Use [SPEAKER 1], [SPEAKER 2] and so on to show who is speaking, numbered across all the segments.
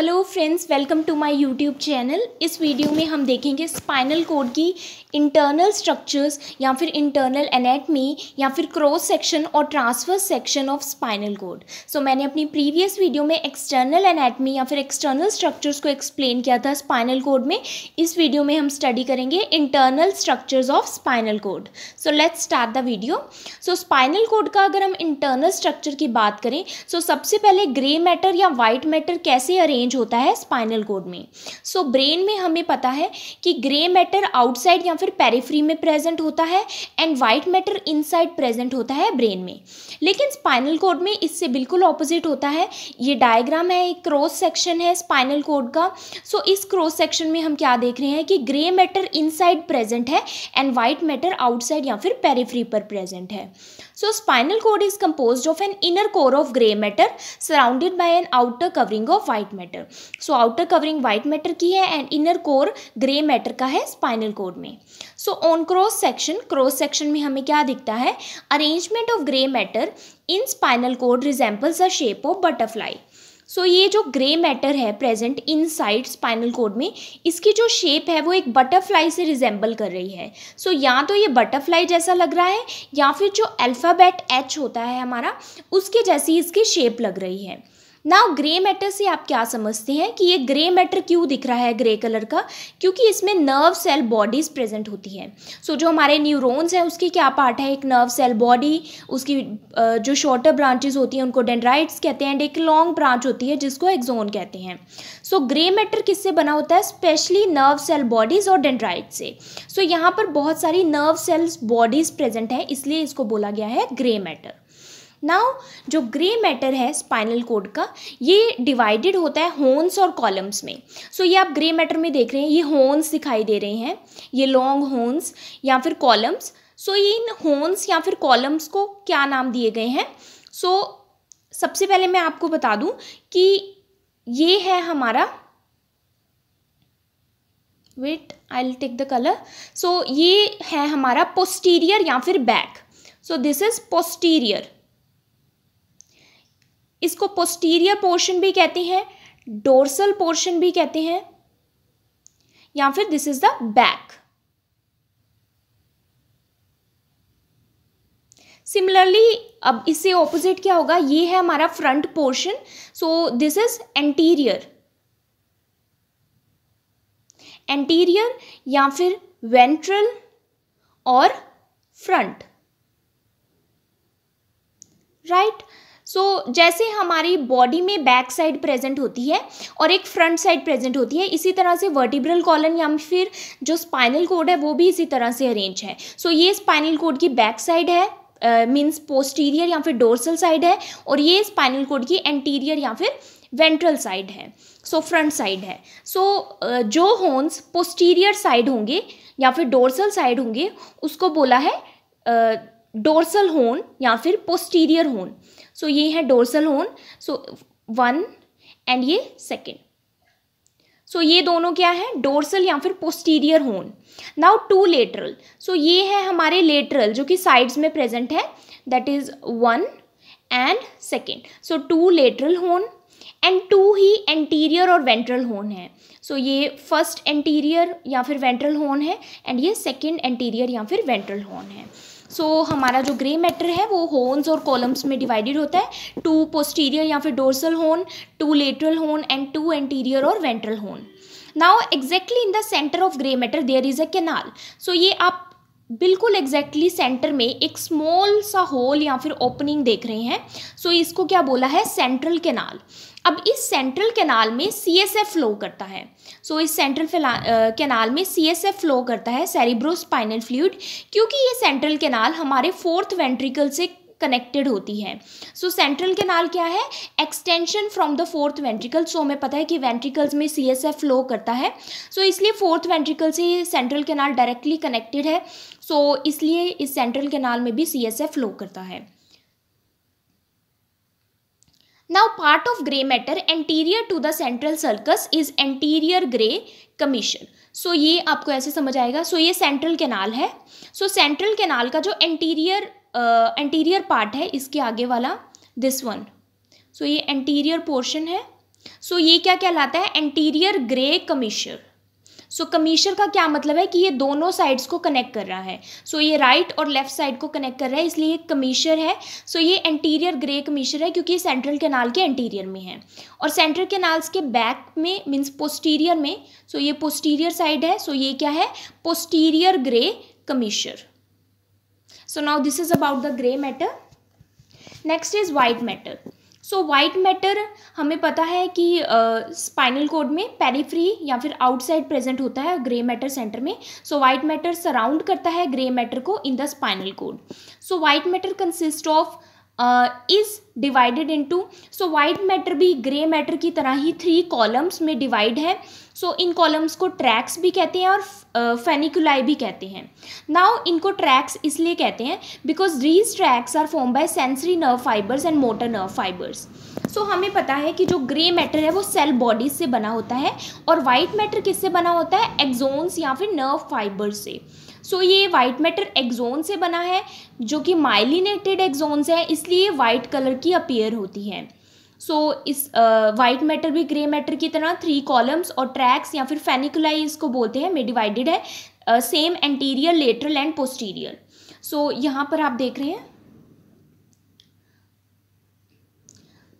[SPEAKER 1] Hello friends welcome to my YouTube channel इस video में हम देखेंगे स्पाइनल कोड की इंटरनल स्ट्रक्चर्स या फिर इंटरनल एनेटमी या फिर क्रॉस सेक्शन और transverse section of spinal cord so मैंने अपनी प्रीवियस वीडियो में एक्सटर्नल एनेटमी या फिर एक्सटर्नल स्ट्रक्चर्स को एक्सप्लेन किया था स्पाइनल कोड में इस वीडियो में हम स्टडी करेंगे internal structures of spinal cord so let's start the video so spinal cord का अगर हम इंटरनल स्ट्रक्चर की बात करें सो so सबसे पहले ग्रे मैटर या वाइट मैटर कैसे अरेंज चेंज होता है स्पाइनल कोड में सो so, ब्रेन में हमें पता है कि ग्रे मैटर आउटसाइड या फिर पेरीफ्री में प्रेजेंट होता है and white matter inside present होता है ब्रेन में लेकिन स्पाइनल कोड में इससे बिल्कुल ऑपोजिट होता है ये डायग्राम है एक क्रॉस सेक्शन है स्पाइनल कोड का सो so, इस क्रॉस सेक्शन में हम क्या देख रहे हैं कि ग्रे मैटर इनसाइड प्रेजेंट है एंड वाइट मैटर आउटसाइड या फिर पेरीफ्री पर प्रेजेंट है So spinal cord is composed of an inner core of grey matter surrounded by an outer covering of white matter. So outer covering white matter की है and inner core grey matter का है spinal cord में. So on cross section, cross section में हमें क्या दिखता है Arrangement of grey matter in spinal cord resembles the shape of butterfly. So ये जो ग्रे मैटर है present inside spinal cord में इसकी जो शेप है वो एक बटरफ्लाई से रिजेंबल कर रही है सो so, या तो ये बटरफ्लाई जैसा लग रहा है या फिर जो अल्फ़ाबेट एच होता है हमारा उसके जैसी इसकी शेप लग रही है नाउ ग्रे मैटर से आप क्या समझते हैं कि ये ग्रे मैटर क्यों दिख रहा है ग्रे कलर का क्योंकि इसमें नर्व सेल बॉडीज प्रेजेंट होती हैं सो so, जो हमारे न्यूरोन्स हैं उसकी क्या पार्ट है एक नर्व सेल बॉडी उसकी जो शॉर्टर ब्रांचेज होती हैं उनको डेंड्राइट्स कहते हैं एंड एक लॉन्ग ब्रांच होती है जिसको एक्जोन कहते हैं सो ग्रे मैटर किससे बना होता है स्पेशली नर्व सेल बॉडीज और डेंड्राइट से सो so, यहाँ पर बहुत सारी नर्व सेल्स बॉडीज प्रेजेंट हैं इसलिए इसको बोला गया है ग्रे मैटर नाउ जो ग्रे मैटर है स्पाइनल कोड का ये डिवाइडेड होता है होन्स और कॉलम्स में सो so, ये आप ग्रे मैटर में देख रहे हैं ये होन्स दिखाई दे रहे हैं ये लॉन्ग होन्स या फिर कॉलम्स सो so, ये इन होन्स या फिर कॉलम्स को क्या नाम दिए गए हैं सो so, सबसे पहले मैं आपको बता दूं कि ये है हमारा wait I will take the colour so ये है हमारा पोस्टीरियर या फिर back so this is posterior इसको पोस्टीरियर पोर्शन भी कहते हैं डोर्सल पोर्शन भी कहते हैं या फिर this is the back similarly अब इससे ऑपोजिट क्या होगा ये है हमारा front portion so this is anterior anterior या फिर वेंट्रल और front right right? So so, जैसे हमारी बॉडी में बैक साइड प्रेजेंट होती है और एक फ्रंट साइड प्रेजेंट होती है इसी तरह से वर्टिब्रल कॉलन या फिर जो स्पाइनल कोड है वो भी इसी तरह से अरेंज है सो so, ये स्पाइनल कोड की बैक साइड है मीन्स पोस्टीरियर या फिर डोर्सल साइड है और ये स्पाइनल कोड की एंटीरियर या फिर वेंट्रल साइड है सो फ्रंट साइड है सो so, uh, जो हॉन्स पोस्टीरियर साइड होंगे या फिर डोर्सल साइड होंगे उसको बोला है uh, डोर्सल होन या फिर पोस्टीरियर होन सो ये है dorsal horn so one and ये सेकेंड सो so, ये दोनों क्या है डोर्सल या फिर पोस्टीरियर होन नाउ टू लेटरल सो ये है हमारे लेटरल जो कि साइड्स में प्रेजेंट है that is one and second so two lateral horn and two ही एंटीरियर और वेंट्रल होन है सो so, ये फर्स्ट एंटीरियर या फिर वेंट्रल होन है एंड ये सेकेंड एंटीरियर या फिर वेंट्रल होन है सो so, हमारा जो ग्रे मैटर है वो होन्स और कॉलम्स में डिवाइडेड होता है टू पोस्टीरियर या फिर dorsal horn two lateral horn and two anterior और ventral horn now exactly in the centre of grey matter there is a canal so ये आप बिल्कुल एग्जैक्टली exactly सेंटर में एक स्मॉल सा होल या फिर ओपनिंग देख रहे हैं सो so, इसको क्या बोला है सेंट्रल कैनाल अब इस सेंट्रल कैनाल में सी एस एफ फ्लो करता है सो so, इस सेंट्रल कैनाल में सी एस एफ फ्लो करता है सेरिब्रोस्पाइनल फ्लूड क्योंकि ये सेंट्रल कैनाल हमारे फोर्थ वेंट्रिकल से कनेक्टेड होती है सो सेंट्रल कैनाल क्या है extension from the fourth ventricle so हमें पता है कि वेंट्रिकल्स में सी एस एफ फ्लो करता है सो so, इसलिए फोर्थ वेंट्रिकल से सेंट्रल कैनाल डायरेक्टली कनेक्टेड है सो so, इसलिए इस सेंट्रल कैनाल में भी सी एस एफ फ्लो करता है now part of grey matter anterior to the central circus is anterior grey commissure so ये आपको ऐसे समझ आएगा सो so, ये सेंट्रल कैनाल है सो सेंट्रल कैनाल का जो एंटीरियर एंटीरियर पार्ट है इसके आगे वाला दिस वन सो ये एंटीरियर पोर्शन है सो so, ये क्या कहलाता है एंटीरियर ग्रे कमीशर सो कमीशर का क्या मतलब है कि ये दोनों साइड्स को कनेक्ट कर रहा है सो so, ये राइट right और लेफ्ट साइड को कनेक्ट कर रहा है इसलिए कमीशर है सो so, ये एंटीरियर ग्रे कमीशर है क्योंकि ये सेंट्रल कैनाल के एंटीरियर में है और सेंट्रल कैनाल्स के बैक में मीन्स पोस्टीरियर में सो so, ये पोस्टीरियर साइड है सो so, ये क्या है posterior grey commissure so now this is about the gray matter next is white matter so white matter हमें पता है कि स्पाइनल uh, कोड में पेरीफ्री या फिर आउटसाइड प्रेजेंट होता है ग्रे मैटर सेंटर में सो वाइट मैटर सराउंड करता है ग्रे मैटर को in the spinal cord so white matter consist of is divided into so white matter भी ग्रे मैटर की तरह ही थ्री कॉलम्स में डिवाइड है सो so, इन कॉलम्स को ट्रैक्स भी कहते हैं और फेनिकुलाई भी कहते हैं नाउ इनको ट्रैक्स इसलिए कहते हैं because these tracts are form by sensory nerve fibres and motor nerve fibres so हमें पता है कि जो ग्रे मैटर है वो सेल बॉडीज से बना होता है और वाइट मैटर किससे बना होता है एक्जोन्स या फिर नर्व फाइबर्स से सो so, ये वाइट मैटर एक्जोन से बना है जो कि माइलिनेटेड एक्जोन्स है इसलिए वाइट कलर की अपेयर होती है सो so, इस वाइट मैटर भी ग्रे मैटर की तरह थ्री कॉलम्स और ट्रैक्स या फिर फेनिकुलाई इसको बोलते हैं मे डिवाइडेड है same anterior lateral and posterior so यहाँ पर आप देख रहे हैं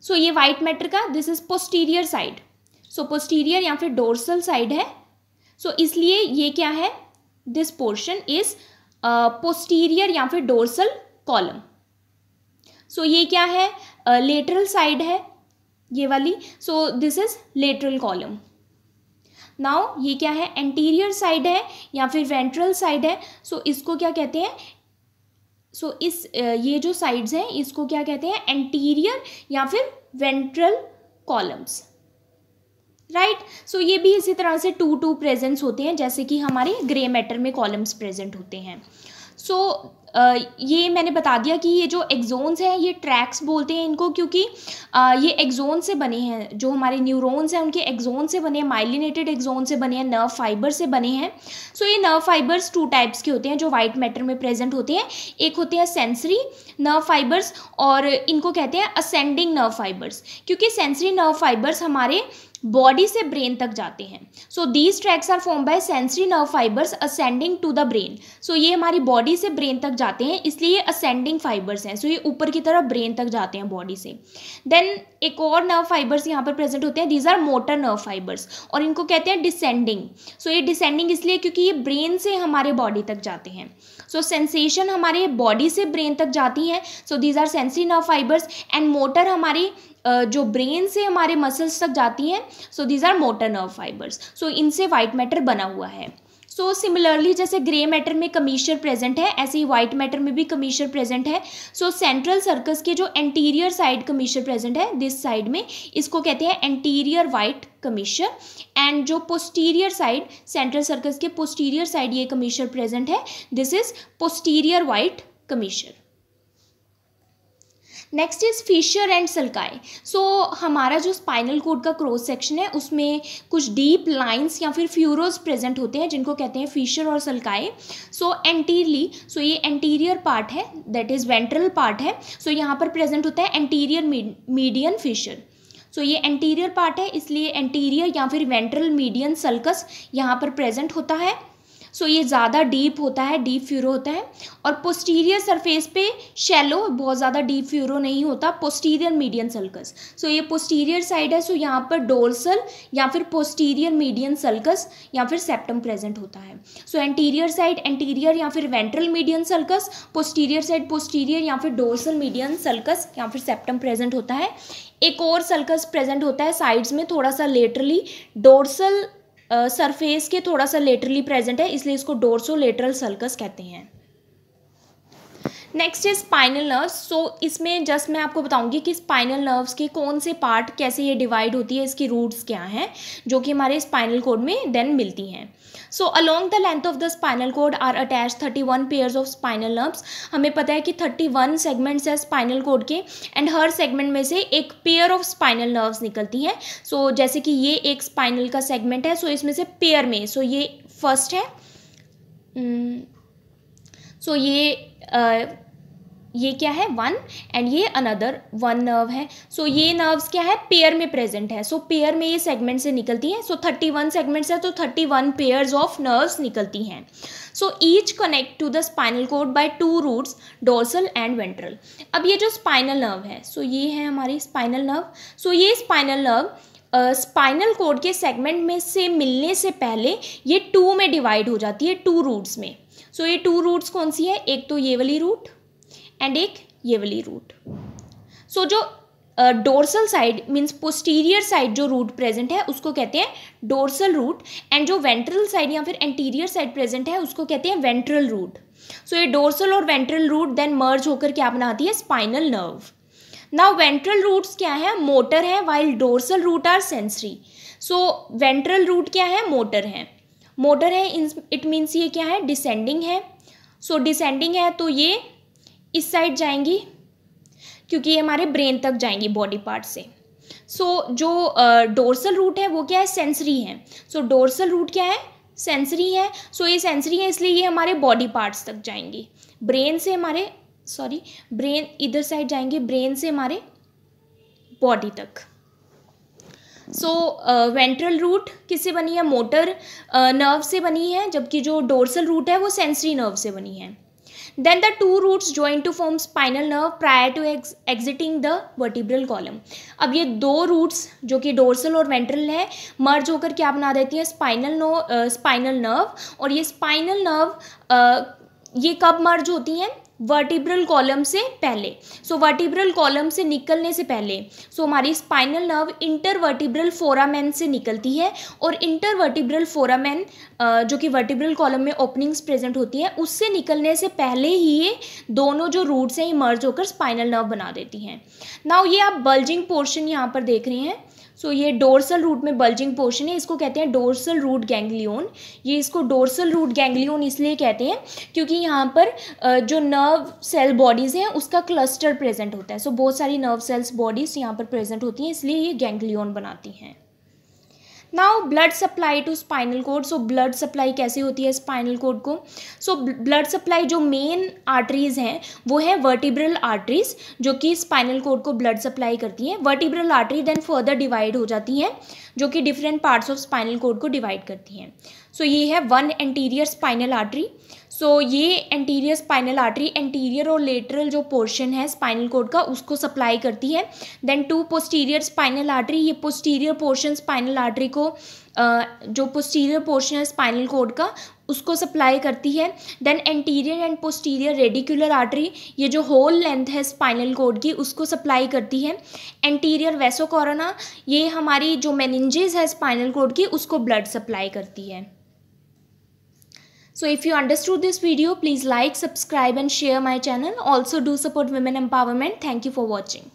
[SPEAKER 1] सो so, ये वाइट मैटर का this is posterior side so posterior या फिर डोर्सल साइड है सो so, इसलिए ये क्या है दिस पोर्शन इज पोस्टीरियर या फिर डोर्सल कॉलम सो ये क्या है लेटरल uh, साइड है ये वाली so this is lateral column now ये क्या है एंटीरियर साइड है या फिर वेंट्रल साइड है सो so इसको क्या कहते हैं सो so इस uh, ये जो साइड्स हैं इसको क्या कहते हैं एंटीरियर या फिर ventral columns right right? So so, ये भी इसी तरह से टू टू प्रेजेंट्स होते हैं जैसे कि हमारे ग्रे मैटर में कॉलम्स प्रेजेंट होते हैं सो so, ये मैंने बता दिया कि ये जो एग्जोन्स हैं ये ट्रैक्स बोलते हैं इनको क्योंकि ये एग्जोन से बने हैं जो हमारे न्यूरोन्स हैं उनके एग्जोन से बने हैं माइलिनेटेड एग्जोन से बने हैं नर्व फाइबर से बने हैं सो ये नर्व फाइबर्स टू टाइप्स के होते हैं जो वाइट मैटर में प्रेजेंट होते हैं एक होते हैं सेंसरी नर्व फाइबर्स और इनको कहते हैं असेंडिंग नर्व फाइबर्स क्योंकि सेंसरी नर्व फाइबर्स हमारे बॉडी से ब्रेन तक जाते हैं so these tracts are form by sensory nerve fibres ascending to the brain so ये हमारी बॉडी से ब्रेन तक जाते हैं इसलिए ये असेंडिंग फाइबर्स हैं सो ये ऊपर की तरफ ब्रेन तक जाते हैं बॉडी से देन एक और नर्व फाइबर्स यहाँ पर प्रेजेंट होते हैं these are motor nerve fibres और इनको कहते हैं डिसेंडिंग सो ये डिसेंडिंग इसलिए क्योंकि ये ब्रेन से हमारे बॉडी तक जाते हैं सो so, सेंसेशन हमारे बॉडी से ब्रेन तक जाती है so these are sensory nerve fibres and motor हमारी जो ब्रेन से हमारे मसल्स तक जाती हैं so these are motor nerve fibres so इनसे वाइट मैटर बना हुआ है सो so, सिमिलरली जैसे ग्रे मैटर में कमीशर प्रेजेंट है ऐसे ही व्हाइट मैटर में भी कमीशर प्रेजेंट है सो सेंट्रल सर्कस के जो एंटीरियर साइड कमीशर प्रेजेंट है दिस साइड में इसको कहते हैं एंटीरियर वाइट कमीशर एंड जो पोस्टीरियर साइड सेंट्रल सर्कस के पोस्टीरियर साइड ये कमीशर प्रेजेंट है this is posterior white commissure next is fissure and sulci so हमारा जो स्पाइनल कोड का क्रॉस सेक्शन है उसमें कुछ डीप लाइंस या फिर फ्यूरोज प्रेजेंट होते हैं जिनको कहते हैं फिशर और सल्काई सो एंटीरली सो ये एंटीरियर पार्ट है दैट इज़ वेंट्रल पार्ट है सो so, यहाँ पर प्रेजेंट होता है anterior median fissure so so, ये एंटीरियर पार्ट है इसलिए एंटीरियर या फिर वेंट्रल मीडियन सल्कस यहाँ पर प्रेजेंट होता है सो ये ज़्यादा डीप होता है डीप फ्यूरो होता है और पोस्टीरियर सरफेस पे शेलो बहुत ज़्यादा डीप फ्यूरो नहीं होता पोस्टीरियर मीडियन सल्कस सो ये पोस्टीरियर साइड है सो यहाँ पर डोरसल या फिर पोस्टीरियर मीडियन सल्कस या फिर सेप्टम प्रेजेंट होता है सो एंटीरियर साइड एंटीरियर या फिर ventral median sulcus posterior side posterior या फिर डोर्सल मीडियन सल्कस या फिर सेप्टम प्रेजेंट होता है एक और सल्कस प्रेजेंट होता है साइड्स में थोड़ा सा लेटरली डोर्सल सरफेस के थोड़ा सा लेटरली प्रेजेंट है इसलिए इसको डोरसो लेटरल सल्कस कहते हैं नेक्स्ट है स्पाइनल नर्व्स सो इसमें जस्ट मैं आपको बताऊंगी कि स्पाइनल नर्व्स के कौन से पार्ट कैसे ये डिवाइड होती है इसकी रूट्स क्या हैं जो कि हमारे स्पाइनल कोड में देन मिलती हैं so along the length of the spinal cord are attach thirty one pairs of spinal nerves हमें पता है कि थर्टी वन सेगमेंट्स है स्पाइनल कोड के एंड हर सेगमेंट में से एक पेयर ऑफ स्पाइनल नर्व्स निकलती है सो so, जैसे कि ये एक स्पाइनल का सेगमेंट है सो so इसमें से पेयर में सो so ये फर्स्ट है सो hmm. so ये ये क्या है वन एंड ये अनदर वन नर्व है सो so, ये नर्व्स क्या है पेयर में प्रेजेंट है सो so, पेयर में ये सेगमेंट से निकलती हैं सो थर्टी वन सेगमेंट्स है तो thirty one pairs of nerves निकलती हैं so each connect to the spinal cord by two roots dorsal and ventral अब ये जो स्पाइनल नर्व है सो so, ये है हमारी स्पाइनल नर्व सो ये स्पाइनल नर्व स्पाइनल कोड के सेगमेंट में से मिलने से पहले ये टू में डिवाइड हो जाती है टू रूट्स में सो so, ये टू रूट्स कौन सी है एक तो ये वाली रूट एंड एक ये वाली रूट सो so, जो dorsal side means posterior side जो रूट प्रेजेंट है उसको कहते हैं डोर्सल रूट एंड जो वेंट्रल साइड या फिर एंटीरियर साइड प्रेजेंट है उसको कहते हैं वेंट्रल रूट सो ये डोर्सल और वेंट्रल रूट देन मर्ज होकर क्या बनाती है spinal nerve now ventral roots क्या है मोटर है while dorsal root are sensory so ventral root क्या है मोटर है मोटर है इट मीन्स ये क्या है डिसेंडिंग है सो so, डिसेंडिंग है तो ये इस साइड जाएंगी क्योंकि ये हमारे ब्रेन तक जाएंगी बॉडी पार्ट से सो so, जो डोर्सल uh, रूट है वो क्या है सेंसरी है सो डोर्सल रूट क्या है सेंसरी है सो so, ये सेंसरी है इसलिए ये हमारे बॉडी पार्ट्स तक जाएंगी ब्रेन से हमारे सॉरी ब्रेन इधर साइड जाएंगे ब्रेन से हमारे बॉडी तक सो वेंट्रल रूट किससे बनी है मोटर नर्व uh, से बनी है जबकि जो डोर्सल रूट है वो सेंसरी नर्व से बनी है then the two roots join to form spinal nerve prior to exiting the vertebral column अब ये दो रूट्स जो कि डोर्सल और वेंट्रल है मर्ज होकर क्या बना देती हैं स्पाइनल स्पाइनल नर्व और ये स्पाइनल नर्व uh, ये कब मर्ज होती हैं वर्टिब्रल कॉलम से पहले सो वर्टिब्रल कॉलम से निकलने से पहले सो so, हमारी स्पाइनल नर्व इंटरवर्टिब्रल फोरामैन से निकलती है और इंटरवर्टिब्रल फोरामैन जो कि वर्टिब्रल कॉलम में ओपनिंग्स प्रेजेंट होती है उससे निकलने से पहले ही ये दोनों जो रूट्स हैं इमर्ज होकर स्पाइनल नर्व बना देती हैं नाउ ये आप बल्जिंग पोर्शन यहाँ पर देख रहे हैं सो so, ये डोर्सल रूट में बल्जिंग पोर्शन है इसको कहते हैं डोर्सल रूट गैंग्लियोन ये इसको डोर्सल रूट गैंग्लियोन इसलिए कहते हैं क्योंकि यहाँ पर जो नर्व सेल बॉडीज़ हैं उसका क्लस्टर प्रेजेंट होता है सो so, बहुत सारी नर्व सेल्स बॉडीज़ यहाँ पर प्रेजेंट होती हैं इसलिए ये गैंग्लियोन बनाती हैं now blood supply to spinal cord so blood supply कैसे होती है स्पाइनल कोड को सो ब्लड सप्लाई जो मेन आर्टरीज हैं वो है वर्टिब्रल आर्टरीज जो कि स्पाइनल कोड को ब्लड सप्लाई करती हैं vertebral artery then further divide हो जाती हैं जो कि different parts of spinal cord को डिवाइड करती हैं सो so, ये है one anterior spinal artery so so, ये एंटीरियर स्पाइनल आर्टरी एंटीरियर और लेटरल जो पोर्शन है स्पाइनल कोड का उसको सप्लाई करती है then two posterior spinal artery ये पोस्टीरियर पोर्शन स्पाइनल आर्टरी को जो पोस्टीरियर पोर्शन है स्पाइनल कोड का उसको सप्लाई करती है then anterior and posterior radicular artery ये जो होल लेंथ है स्पाइनल कोड की उसको सप्लाई करती है एंटीरियर वैसोकोरोना ये हमारी जो मैनिंजेज है स्पाइनल कोड की उसको ब्लड सप्लाई करती है So if you understood this video, please like, subscribe and share my channel. Also do support women empowerment. Thank you for watching.